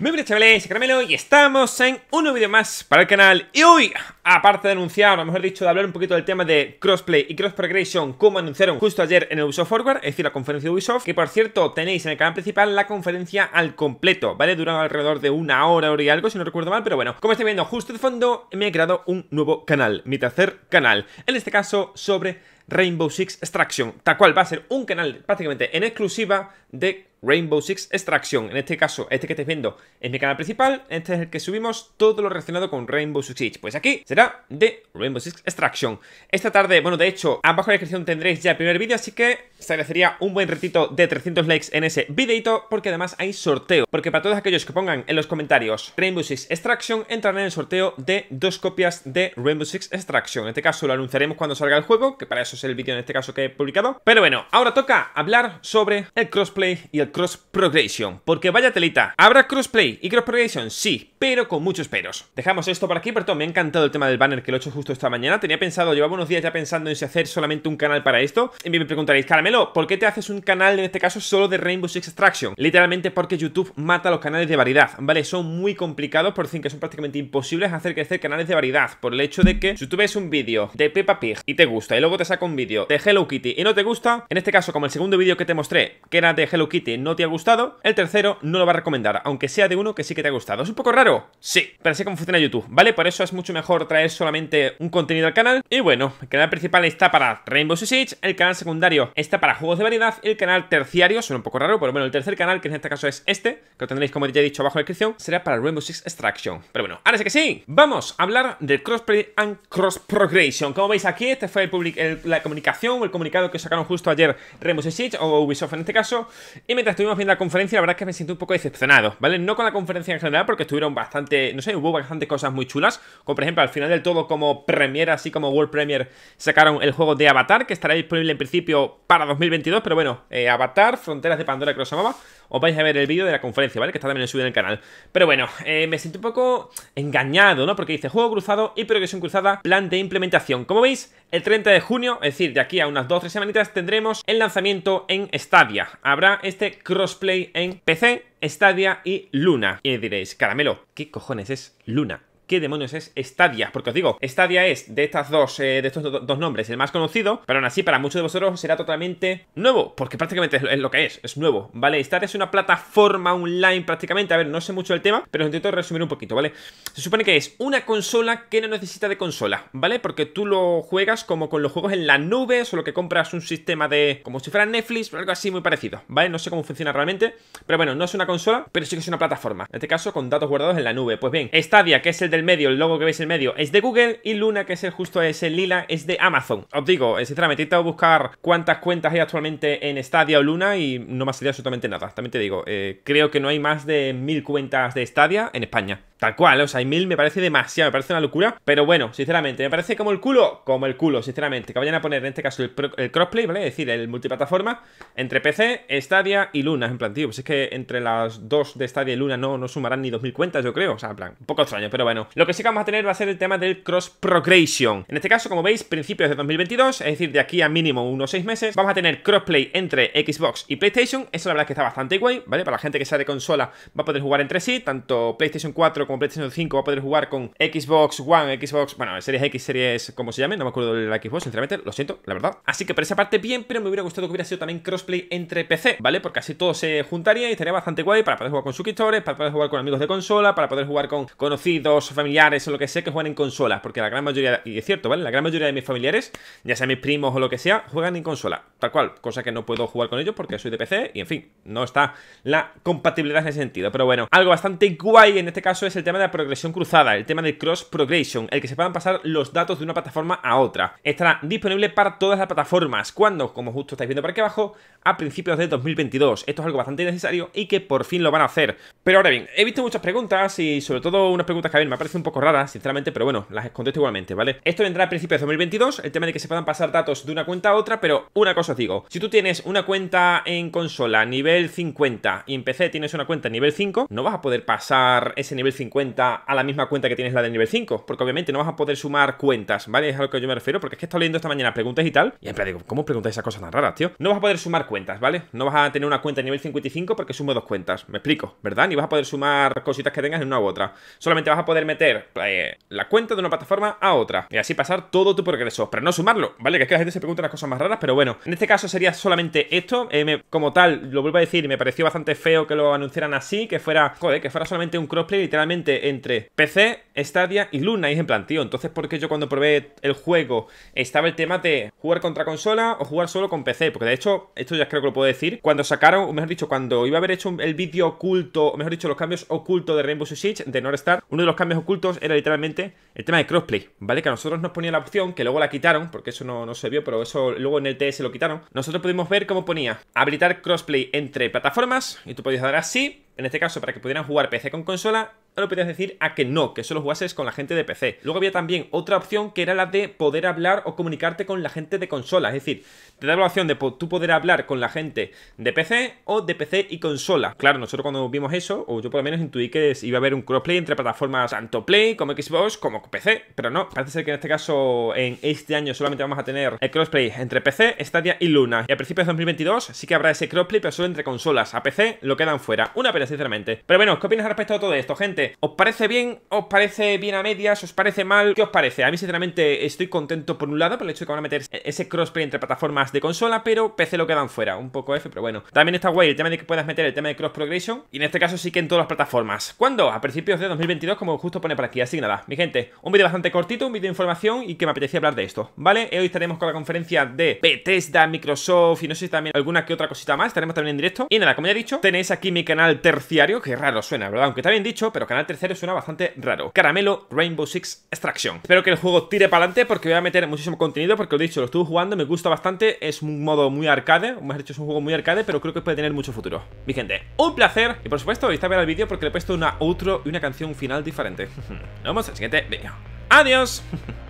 Muy buenas chavales, Caramelo y estamos en un nuevo vídeo más para el canal Y hoy, aparte de anunciar, o mejor dicho, de hablar un poquito del tema de crossplay y cross progression Como anunciaron justo ayer en el Ubisoft Forward, es decir, la conferencia de Ubisoft Que por cierto, tenéis en el canal principal la conferencia al completo, ¿vale? Duró alrededor de una hora, hora y algo, si no recuerdo mal Pero bueno, como estáis viendo justo de fondo, me he creado un nuevo canal, mi tercer canal En este caso, sobre Rainbow Six Extraction, tal cual va a ser un canal prácticamente en exclusiva de Rainbow Six Extraction. En este caso, este que estáis viendo es mi canal principal, este es el que subimos todo lo relacionado con Rainbow Six Siege. Pues aquí será de Rainbow Six Extraction. Esta tarde, bueno, de hecho, abajo en la descripción tendréis ya el primer vídeo, así que se agradecería un buen retito de 300 likes en ese videito, porque además hay sorteo. Porque para todos aquellos que pongan en los comentarios Rainbow Six Extraction, entrarán en el sorteo de dos copias de Rainbow Six Extraction. En este caso lo anunciaremos cuando salga el juego, que para eso el vídeo en este caso que he publicado. Pero bueno, ahora toca hablar sobre el crossplay y el cross progression. Porque vaya telita, ¿habrá crossplay y cross progression? Sí, pero con muchos peros. Dejamos esto por aquí, perdón, me ha encantado el tema del banner que lo he hecho justo esta mañana. Tenía pensado, llevaba unos días ya pensando en si hacer solamente un canal para esto. Y me preguntaréis, Caramelo, ¿por qué te haces un canal en este caso solo de Rainbow Six Extraction? Literalmente porque YouTube mata los canales de variedad, ¿vale? Son muy complicados, por fin que son prácticamente imposibles hacer crecer canales de variedad. Por el hecho de que si tú ves un vídeo de Peppa Pig y te gusta y luego te saca un vídeo de Hello Kitty y no te gusta, en este caso como el segundo vídeo que te mostré, que era de Hello Kitty, no te ha gustado, el tercero no lo va a recomendar, aunque sea de uno que sí que te ha gustado. ¿Es un poco raro? Sí, pero sé cómo funciona YouTube, ¿vale? Por eso es mucho mejor traer solamente un contenido al canal. Y bueno, el canal principal está para Rainbow Six, el canal secundario está para juegos de variedad, Y el canal terciario, suena un poco raro, pero bueno, el tercer canal, que en este caso es este, que lo tendréis como ya he dicho abajo en la descripción, será para Rainbow Six Extraction. Pero bueno, ahora sí que sí, vamos a hablar del crossplay and cross progression. Como veis aquí, este fue el, public el la comunicación o el comunicado que sacaron justo ayer Remus Siege o Ubisoft en este caso. Y mientras estuvimos viendo la conferencia, la verdad es que me siento un poco decepcionado, ¿vale? No con la conferencia en general, porque estuvieron bastante, no sé, hubo bastante cosas muy chulas. Como por ejemplo, al final del todo, como Premiere, así como World Premiere, sacaron el juego de Avatar, que estará disponible en principio para 2022, pero bueno, eh, Avatar, Fronteras de Pandora que lo os vais a ver el vídeo de la conferencia, ¿vale? Que está también subido en el canal. Pero bueno, eh, me siento un poco engañado, ¿no? Porque dice juego cruzado y progresión cruzada, plan de implementación. Como veis, el 30 de junio, es decir, de aquí a unas 2-3 semanitas, tendremos el lanzamiento en Stadia. Habrá este crossplay en PC, Stadia y Luna. Y diréis, caramelo, ¿qué cojones es Luna? qué demonios es Stadia. Porque os digo, Stadia es de, estas dos, eh, de estos dos nombres el más conocido, pero aún así para muchos de vosotros será totalmente nuevo, porque prácticamente es lo que es, es nuevo, ¿vale? Stadia es una plataforma online prácticamente, a ver, no sé mucho del tema, pero os intento resumir un poquito, ¿vale? Se supone que es una consola que no necesita de consola, ¿vale? Porque tú lo juegas como con los juegos en la nube, solo que compras un sistema de... como si fuera Netflix, o algo así muy parecido, ¿vale? No sé cómo funciona realmente, pero bueno, no es una consola, pero sí que es una plataforma, en este caso con datos guardados en la nube. Pues bien, Stadia, que es el del el medio, el logo que veis en medio, es de Google y Luna, que es el justo es el lila, es de Amazon. Os digo, eh, sinceramente, he a buscar cuántas cuentas hay actualmente en Stadia o Luna y no me ha salido absolutamente nada. También te digo, eh, creo que no hay más de mil cuentas de Stadia en España. Tal cual, ¿eh? o sea, mil me parece demasiado, me parece una locura. Pero bueno, sinceramente, me parece como el culo, como el culo, sinceramente. Que vayan a poner en este caso el, crossplay, ¿vale? Es decir, el multiplataforma entre PC, Stadia y Luna. En plan, tío, pues es que entre las dos de Stadia y Luna no, no sumarán ni 2000 cuentas, yo creo. O sea, en plan, un poco extraño, pero bueno. Lo que sí que vamos a tener va a ser el tema del cross progression. En este caso, como veis, principios de 2022, es decir, de aquí a mínimo unos 6 meses, vamos a tener crossplay entre Xbox y PlayStation. Eso la verdad que está bastante guay, ¿vale? Para la gente que sea de consola va a poder jugar entre sí, tanto PlayStation 4 como PlayStation 5, va a poder jugar con Xbox One, Xbox, bueno, Series X, Series, como se llame, no me acuerdo del Xbox, sinceramente, lo siento, la verdad. Así que por esa parte bien, pero me hubiera gustado que hubiera sido también crossplay entre PC, ¿vale? Porque así todo se juntaría y estaría bastante guay para poder jugar con suscriptores, para poder jugar con amigos de consola, para poder jugar con conocidos, familiares o lo que sea que juegan en consolas, porque la gran mayoría, y es cierto, ¿vale? La gran mayoría de mis familiares, ya sea mis primos o lo que sea, juegan en consola, tal cual, cosa que no puedo jugar con ellos porque soy de PC y en fin, no está la compatibilidad en ese sentido. Pero bueno, algo bastante guay en este caso es el el tema de la progresión cruzada, el tema del cross progression, el que se puedan pasar los datos de una plataforma a otra. Estará disponible para todas las plataformas, cuando, como justo estáis viendo por aquí abajo, a principios de 2022. Esto es algo bastante necesario y que por fin lo van a hacer. Pero ahora bien, he visto muchas preguntas y sobre todo unas preguntas que a mí me parecen un poco raras, sinceramente, pero bueno, las contesto igualmente, ¿vale? Esto vendrá a principios de 2022, el tema de que se puedan pasar datos de una cuenta a otra, pero una cosa os digo, si tú tienes una cuenta en consola nivel 50 y en PC tienes una cuenta nivel 5, no vas a poder pasar ese nivel 50 cuenta a la misma cuenta que tienes la de nivel 5, porque obviamente no vas a poder sumar cuentas, ¿vale? Es a lo que yo me refiero, porque es que he leyendo esta mañana preguntas y tal, y en plan digo, ¿cómo preguntáis esas cosas tan raras, tío? No vas a poder sumar cuentas, ¿vale? No vas a tener una cuenta de nivel 55 porque sumo dos cuentas, me explico, ¿verdad? Ni vas a poder sumar cositas que tengas en una u otra. Solamente vas a poder meter eh, la cuenta de una plataforma a otra, y así pasar todo tu progreso, pero no sumarlo, ¿vale? Que es que la gente se pregunta las cosas más raras, pero bueno, en este caso sería solamente esto, eh, como tal, lo vuelvo a decir, me pareció bastante feo que lo anunciaran así, que fuera, joder, que fuera solamente un crossplay literalmente entre PC, Stadia y Luna. Y es en plan, tío, entonces porque yo cuando probé el juego estaba el tema de jugar contra consola o jugar solo con PC? Porque de hecho, esto ya creo que lo puedo decir, cuando sacaron, o mejor dicho, cuando iba a haber hecho el vídeo oculto, o mejor dicho, los cambios ocultos de Rainbow Six Siege, de Star uno de los cambios ocultos era literalmente el tema de crossplay, ¿vale? Que a nosotros nos ponía la opción, que luego la quitaron, porque eso no, no se vio, pero eso luego en el TS lo quitaron. Nosotros pudimos ver cómo ponía habilitar crossplay entre plataformas, y tú podías dar así, en este caso para que pudieran jugar PC con consola lo podías decir a que no, que solo jugases con la gente de PC. Luego había también otra opción que era la de poder hablar o comunicarte con la gente de consola, es decir, te da la opción de tú poder hablar con la gente de PC o de PC y consola. Claro, nosotros cuando vimos eso, o yo por lo menos intuí que iba a haber un crossplay entre plataformas tanto Play como Xbox como PC, pero no, parece ser que en este caso en este año solamente vamos a tener el crossplay entre PC, Stadia y Luna. Y a principios de 2022 sí que habrá ese crossplay, pero solo entre consolas. A PC lo quedan fuera. Una pena, sinceramente. Pero bueno, ¿qué opinas respecto a todo esto, gente? ¿Os parece bien? ¿Os parece bien a medias? ¿Os parece mal? ¿Qué os parece? A mí, sinceramente, estoy contento por un lado por el hecho de que van a meter e-, ese crossplay entre plataformas de consola, pero PC lo quedan fuera. Un poco F, pero bueno. También está guay el tema de que puedas meter el tema de cross progression. Y en este caso sí que en todas las plataformas. ¿Cuándo? A principios de 2022, como justo pone por aquí. Así que nada, mi gente, un vídeo bastante cortito, un vídeo de información y que me apetecía hablar de esto, ¿vale? Hoy estaremos con la conferencia de Bethesda, Microsoft y no sé si también alguna que otra cosita más. Estaremos también en directo. Y nada, como ya he dicho, tenéis aquí mi canal terciario, que raro suena, ¿verdad? Aunque está bien dicho, pero Canal Tercero suena bastante raro. Caramelo Rainbow Six Extraction. Espero que el juego tire para adelante porque voy a meter muchísimo contenido, porque lo he dicho, lo estuve jugando, me gusta bastante, es un modo muy arcade, más dicho, es un juego muy arcade, pero creo que puede tener mucho futuro. Mi gente, un placer y por supuesto, está ver el vídeo porque le he puesto una outro y una canción final diferente. Nos vemos en el siguiente vídeo. ¡Adiós!